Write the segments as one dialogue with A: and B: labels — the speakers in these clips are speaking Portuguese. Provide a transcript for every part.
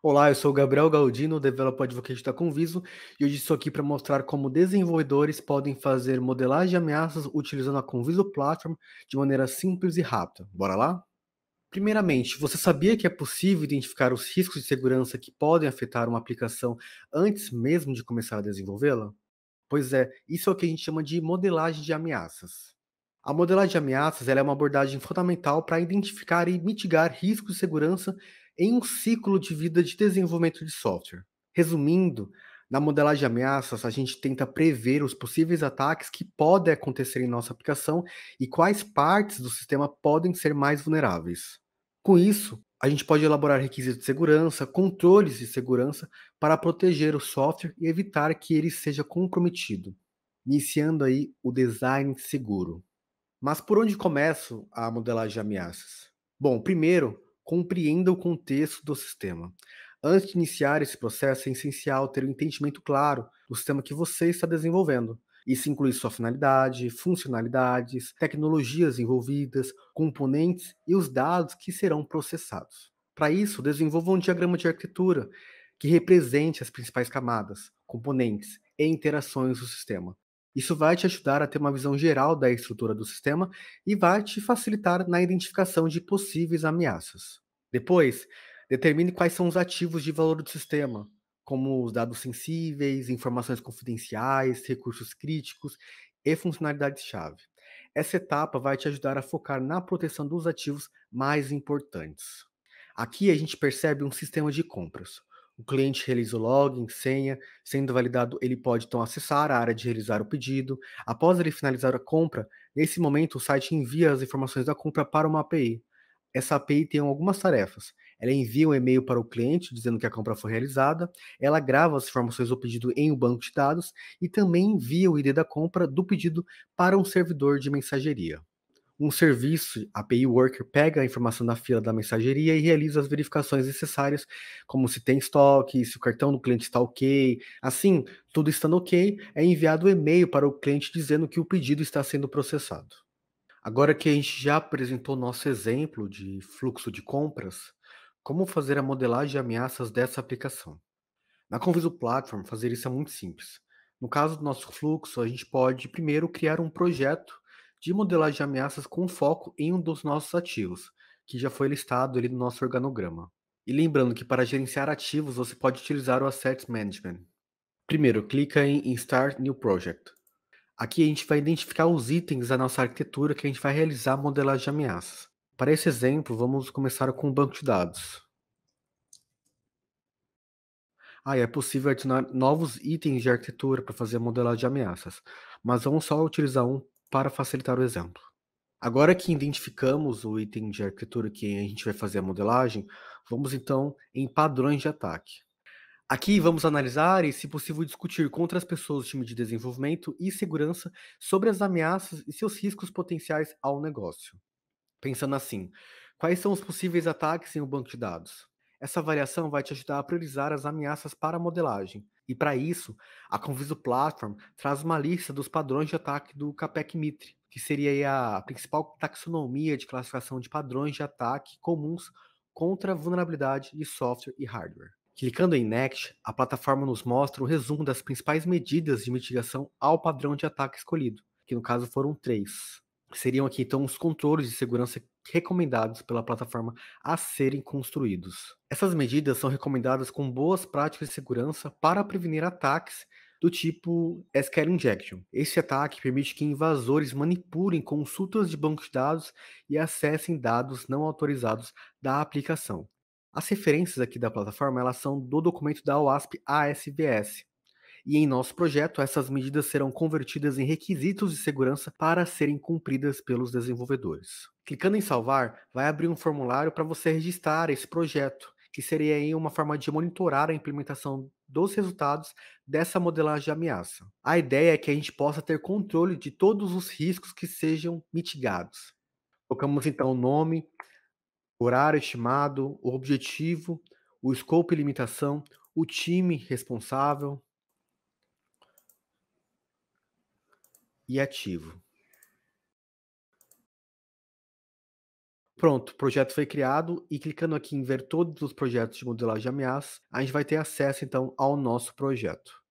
A: Olá, eu sou o Gabriel Galdino, Developer Advocate da Conviso, e hoje estou aqui para mostrar como desenvolvedores podem fazer modelagem de ameaças utilizando a Conviso Platform de maneira simples e rápida. Bora lá? Primeiramente, você sabia que é possível identificar os riscos de segurança que podem afetar uma aplicação antes mesmo de começar a desenvolvê-la? Pois é, isso é o que a gente chama de modelagem de ameaças. A modelagem de ameaças é uma abordagem fundamental para identificar e mitigar riscos de segurança em um ciclo de vida de desenvolvimento de software. Resumindo, na modelagem de ameaças, a gente tenta prever os possíveis ataques que podem acontecer em nossa aplicação e quais partes do sistema podem ser mais vulneráveis. Com isso, a gente pode elaborar requisitos de segurança, controles de segurança para proteger o software e evitar que ele seja comprometido, iniciando aí o design seguro. Mas por onde começo a modelagem de ameaças? Bom, primeiro, compreenda o contexto do sistema. Antes de iniciar esse processo, é essencial ter um entendimento claro do sistema que você está desenvolvendo. Isso inclui sua finalidade, funcionalidades, tecnologias envolvidas, componentes e os dados que serão processados. Para isso, desenvolva um diagrama de arquitetura que represente as principais camadas, componentes e interações do sistema. Isso vai te ajudar a ter uma visão geral da estrutura do sistema e vai te facilitar na identificação de possíveis ameaças. Depois, determine quais são os ativos de valor do sistema, como os dados sensíveis, informações confidenciais, recursos críticos e funcionalidades-chave. Essa etapa vai te ajudar a focar na proteção dos ativos mais importantes. Aqui a gente percebe um sistema de compras. O cliente realiza o login, senha, sendo validado, ele pode então acessar a área de realizar o pedido. Após ele finalizar a compra, nesse momento o site envia as informações da compra para uma API. Essa API tem algumas tarefas. Ela envia um e-mail para o cliente dizendo que a compra foi realizada, ela grava as informações do pedido em um banco de dados e também envia o ID da compra do pedido para um servidor de mensageria um serviço API Worker pega a informação da fila da mensageria e realiza as verificações necessárias, como se tem estoque, se o cartão do cliente está ok. Assim, tudo estando ok, é enviado um e-mail para o cliente dizendo que o pedido está sendo processado. Agora que a gente já apresentou nosso exemplo de fluxo de compras, como fazer a modelagem de ameaças dessa aplicação? Na Conviso Platform, fazer isso é muito simples. No caso do nosso fluxo, a gente pode primeiro criar um projeto de modelagem de ameaças com foco em um dos nossos ativos, que já foi listado ali no nosso organograma. E lembrando que para gerenciar ativos, você pode utilizar o Asset Management. Primeiro, clica em Start New Project. Aqui a gente vai identificar os itens da nossa arquitetura que a gente vai realizar a modelagem de ameaças. Para esse exemplo, vamos começar com o banco de dados. ah, é possível adicionar novos itens de arquitetura para fazer a modelagem de ameaças, mas vamos só utilizar um para facilitar o exemplo. Agora que identificamos o item de arquitetura que a gente vai fazer a modelagem, vamos então em padrões de ataque. Aqui vamos analisar e, se possível, discutir contra as pessoas do time de desenvolvimento e segurança sobre as ameaças e seus riscos potenciais ao negócio. Pensando assim, quais são os possíveis ataques em um banco de dados? Essa variação vai te ajudar a priorizar as ameaças para a modelagem. E para isso, a Conviso Platform traz uma lista dos padrões de ataque do CAPEC-MITRE, que seria a principal taxonomia de classificação de padrões de ataque comuns contra vulnerabilidade de software e hardware. Clicando em Next, a plataforma nos mostra o resumo das principais medidas de mitigação ao padrão de ataque escolhido, que no caso foram três: seriam aqui então os controles de segurança recomendados pela plataforma a serem construídos. Essas medidas são recomendadas com boas práticas de segurança para prevenir ataques do tipo SQL Injection. Esse ataque permite que invasores manipulem consultas de bancos de dados e acessem dados não autorizados da aplicação. As referências aqui da plataforma elas são do documento da OASP ASVS, e em nosso projeto, essas medidas serão convertidas em requisitos de segurança para serem cumpridas pelos desenvolvedores. Clicando em salvar, vai abrir um formulário para você registrar esse projeto, que seria aí uma forma de monitorar a implementação dos resultados dessa modelagem de ameaça. A ideia é que a gente possa ter controle de todos os riscos que sejam mitigados. Colocamos então o nome, horário estimado, o objetivo, o escopo e limitação, o time responsável, e ativo. Pronto, o projeto foi criado e clicando aqui em ver todos os projetos de modelagem de ameaças, a gente vai ter acesso então ao nosso projeto.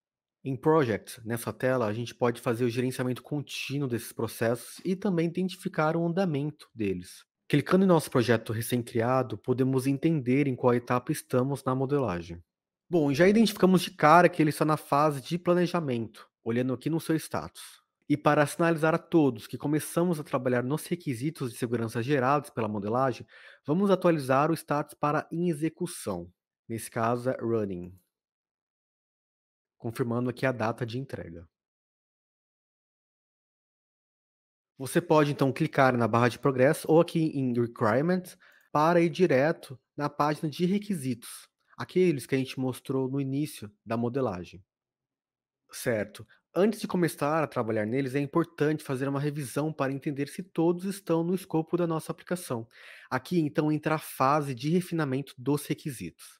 A: Em Projects, nessa tela, a gente pode fazer o gerenciamento contínuo desses processos e também identificar o andamento deles. Clicando em nosso projeto recém-criado, podemos entender em qual etapa estamos na modelagem. Bom, já identificamos de cara que ele está na fase de planejamento, olhando aqui no seu status. E para sinalizar a todos que começamos a trabalhar nos requisitos de segurança gerados pela modelagem, vamos atualizar o status para em execução. Nesse caso, é running. Confirmando aqui a data de entrega. Você pode então clicar na barra de progresso ou aqui em Requirements para ir direto na página de requisitos, aqueles que a gente mostrou no início da modelagem. Certo. Antes de começar a trabalhar neles, é importante fazer uma revisão para entender se todos estão no escopo da nossa aplicação. Aqui, então, entra a fase de refinamento dos requisitos.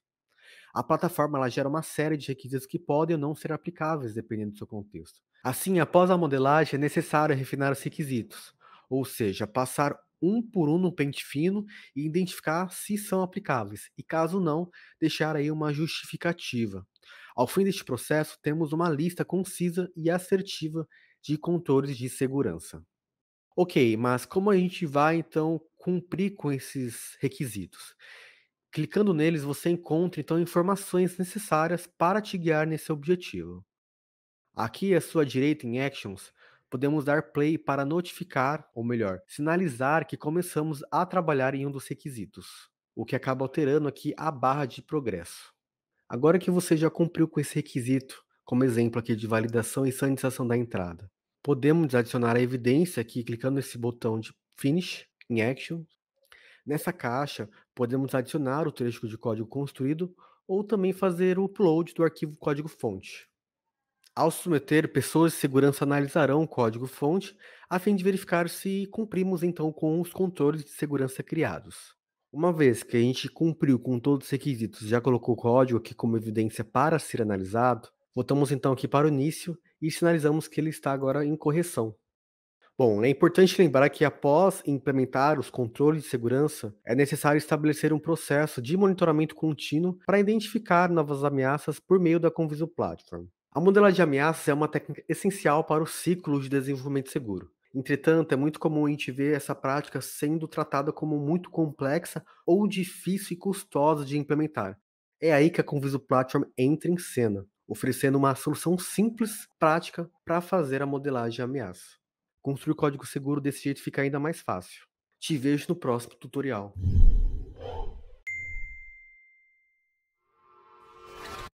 A: A plataforma ela gera uma série de requisitos que podem ou não ser aplicáveis, dependendo do seu contexto. Assim, após a modelagem, é necessário refinar os requisitos, ou seja, passar um por um no pente fino e identificar se são aplicáveis, e caso não, deixar aí uma justificativa. Ao fim deste processo, temos uma lista concisa e assertiva de controles de segurança. Ok, mas como a gente vai então cumprir com esses requisitos? Clicando neles, você encontra então informações necessárias para te guiar nesse objetivo. Aqui à sua direita em Actions, podemos dar play para notificar, ou melhor, sinalizar que começamos a trabalhar em um dos requisitos, o que acaba alterando aqui a barra de progresso. Agora que você já cumpriu com esse requisito, como exemplo aqui de validação e sanitização da entrada, podemos adicionar a evidência aqui clicando nesse botão de Finish em Action. Nessa caixa, podemos adicionar o trecho de código construído ou também fazer o upload do arquivo código-fonte. Ao submeter, pessoas de segurança analisarão o código-fonte a fim de verificar se cumprimos então com os controles de segurança criados. Uma vez que a gente cumpriu com todos os requisitos e já colocou o código aqui como evidência para ser analisado, voltamos então aqui para o início e sinalizamos que ele está agora em correção. Bom, é importante lembrar que após implementar os controles de segurança, é necessário estabelecer um processo de monitoramento contínuo para identificar novas ameaças por meio da Conviso Platform. A modelagem de ameaças é uma técnica essencial para o ciclo de desenvolvimento seguro. Entretanto, é muito comum a gente ver essa prática sendo tratada como muito complexa ou difícil e custosa de implementar. É aí que a Conviso Platform entra em cena, oferecendo uma solução simples, prática, para fazer a modelagem de ameaça. Construir código seguro desse jeito fica ainda mais fácil. Te vejo no próximo tutorial.